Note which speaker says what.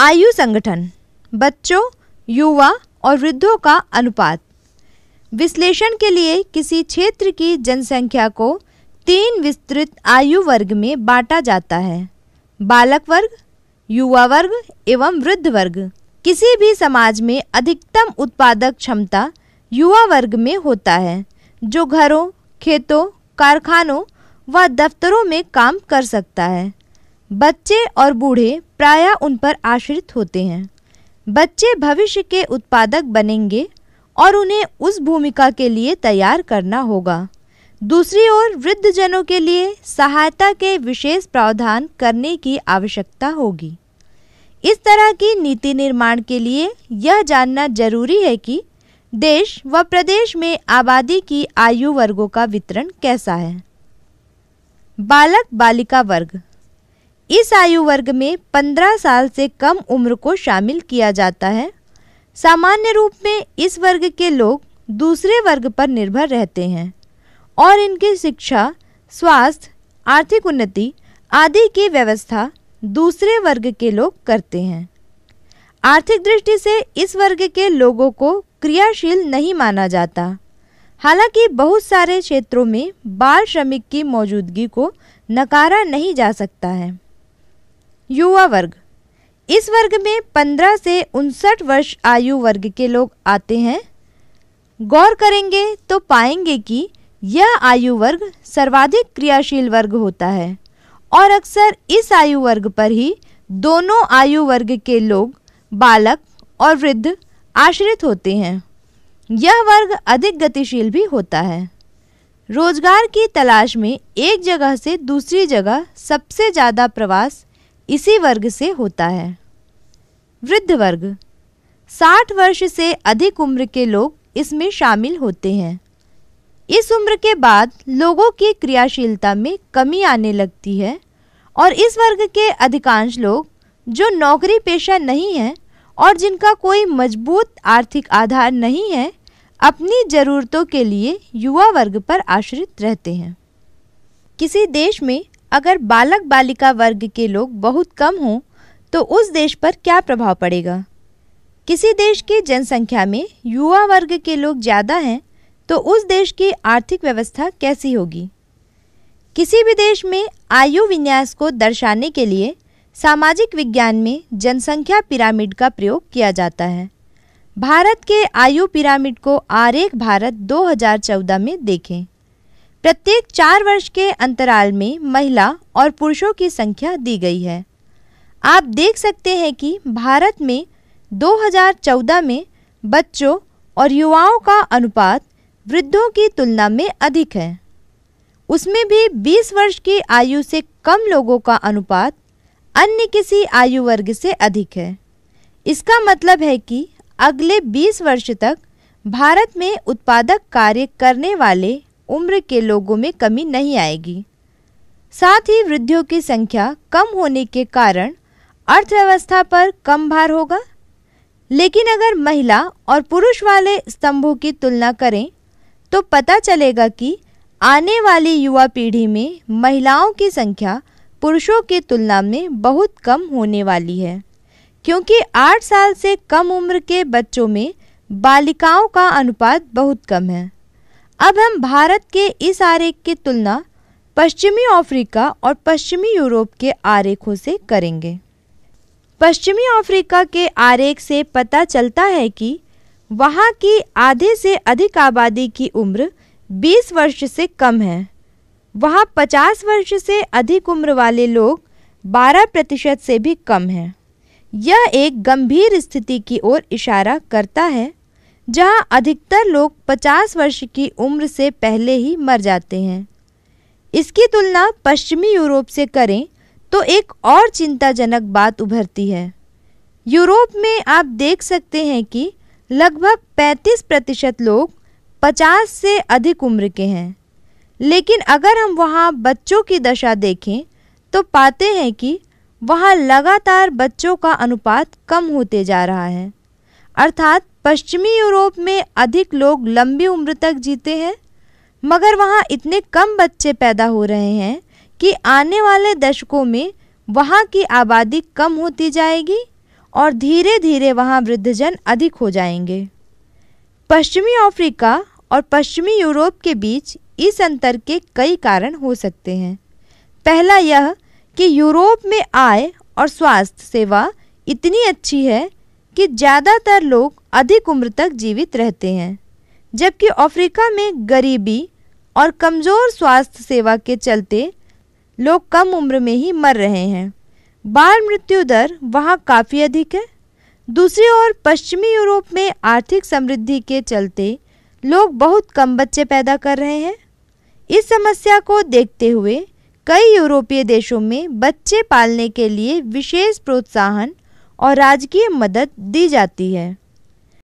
Speaker 1: आयु संगठन बच्चों युवा और वृद्धों का अनुपात विश्लेषण के लिए किसी क्षेत्र की जनसंख्या को तीन विस्तृत आयु वर्ग में बांटा जाता है बालक वर्ग युवा वर्ग एवं वृद्ध वर्ग किसी भी समाज में अधिकतम उत्पादक क्षमता युवा वर्ग में होता है जो घरों खेतों कारखानों व दफ्तरों में काम कर सकता है बच्चे और बूढ़े प्रायः उन पर आश्रित होते हैं बच्चे भविष्य के उत्पादक बनेंगे और उन्हें उस भूमिका के लिए तैयार करना होगा दूसरी ओर वृद्धजनों के लिए सहायता के विशेष प्रावधान करने की आवश्यकता होगी इस तरह की नीति निर्माण के लिए यह जानना जरूरी है कि देश व प्रदेश में आबादी की आयु वर्गों का वितरण कैसा है बालक बालिका वर्ग इस आयु वर्ग में 15 साल से कम उम्र को शामिल किया जाता है सामान्य रूप में इस वर्ग के लोग दूसरे वर्ग पर निर्भर रहते हैं और इनकी शिक्षा स्वास्थ्य आर्थिक उन्नति आदि की व्यवस्था दूसरे वर्ग के लोग करते हैं आर्थिक दृष्टि से इस वर्ग के लोगों को क्रियाशील नहीं माना जाता हालांकि बहुत सारे क्षेत्रों में बाल श्रमिक की मौजूदगी को नकारा नहीं जा सकता है युवा वर्ग इस वर्ग में 15 से उनसठ वर्ष आयु वर्ग के लोग आते हैं गौर करेंगे तो पाएंगे कि यह आयु वर्ग सर्वाधिक क्रियाशील वर्ग होता है और अक्सर इस आयु वर्ग पर ही दोनों आयु वर्ग के लोग बालक और वृद्ध आश्रित होते हैं यह वर्ग अधिक गतिशील भी होता है रोजगार की तलाश में एक जगह से दूसरी जगह सबसे ज़्यादा प्रवास इसी वर्ग से होता है वृद्ध वर्ग 60 वर्ष से अधिक उम्र के लोग इसमें शामिल होते हैं इस उम्र के बाद लोगों की क्रियाशीलता में कमी आने लगती है और इस वर्ग के अधिकांश लोग जो नौकरी पेशा नहीं हैं और जिनका कोई मजबूत आर्थिक आधार नहीं है अपनी ज़रूरतों के लिए युवा वर्ग पर आश्रित रहते हैं किसी देश में अगर बालक बालिका वर्ग के लोग बहुत कम हों तो उस देश पर क्या प्रभाव पड़ेगा किसी देश की जनसंख्या में युवा वर्ग के लोग ज़्यादा हैं तो उस देश की आर्थिक व्यवस्था कैसी होगी किसी भी देश में आयु विन्यास को दर्शाने के लिए सामाजिक विज्ञान में जनसंख्या पिरामिड का प्रयोग किया जाता है भारत के आयु पिरामिड को आरेख भारत 2014 में देखें प्रत्येक चार वर्ष के अंतराल में महिला और पुरुषों की संख्या दी गई है आप देख सकते हैं कि भारत में 2014 में बच्चों और युवाओं का अनुपात वृद्धों की तुलना में अधिक है उसमें भी 20 वर्ष की आयु से कम लोगों का अनुपात अन्य किसी आयु वर्ग से अधिक है इसका मतलब है कि अगले 20 वर्ष तक भारत में उत्पादक कार्य करने वाले उम्र के लोगों में कमी नहीं आएगी साथ ही वृद्धियों की संख्या कम होने के कारण अर्थव्यवस्था पर कम भार होगा लेकिन अगर महिला और पुरुष वाले स्तंभों की तुलना करें तो पता चलेगा कि आने वाली युवा पीढ़ी में महिलाओं की संख्या पुरुषों की तुलना में बहुत कम होने वाली है क्योंकि आठ साल से कम उम्र के बच्चों में बालिकाओं का अनुपात बहुत कम है अब हम भारत के इस आरेख की तुलना पश्चिमी अफ्रीका और पश्चिमी यूरोप के आरेखों से करेंगे पश्चिमी अफ्रीका के आरेख से पता चलता है कि वहाँ की आधे से अधिक आबादी की उम्र 20 वर्ष से कम है वहाँ 50 वर्ष से अधिक उम्र वाले लोग 12 प्रतिशत से भी कम हैं यह एक गंभीर स्थिति की ओर इशारा करता है जहां अधिकतर लोग 50 वर्ष की उम्र से पहले ही मर जाते हैं इसकी तुलना पश्चिमी यूरोप से करें तो एक और चिंताजनक बात उभरती है यूरोप में आप देख सकते हैं कि लगभग 35 प्रतिशत लोग 50 से अधिक उम्र के हैं लेकिन अगर हम वहाँ बच्चों की दशा देखें तो पाते हैं कि वहाँ लगातार बच्चों का अनुपात कम होते जा रहा है अर्थात पश्चिमी यूरोप में अधिक लोग लंबी उम्र तक जीते हैं मगर वहाँ इतने कम बच्चे पैदा हो रहे हैं कि आने वाले दशकों में वहाँ की आबादी कम होती जाएगी और धीरे धीरे वहाँ वृद्धजन अधिक हो जाएंगे पश्चिमी अफ्रीका और पश्चिमी यूरोप के बीच इस अंतर के कई कारण हो सकते हैं पहला यह कि यूरोप में आय और स्वास्थ्य सेवा इतनी अच्छी है कि ज़्यादातर लोग अधिक उम्र तक जीवित रहते हैं जबकि अफ्रीका में गरीबी और कमज़ोर स्वास्थ्य सेवा के चलते लोग कम उम्र में ही मर रहे हैं बाल मृत्यु दर वहाँ काफ़ी अधिक है दूसरी ओर पश्चिमी यूरोप में आर्थिक समृद्धि के चलते लोग बहुत कम बच्चे पैदा कर रहे हैं इस समस्या को देखते हुए कई यूरोपीय देशों में बच्चे पालने के लिए विशेष प्रोत्साहन और राजकीय मदद दी जाती है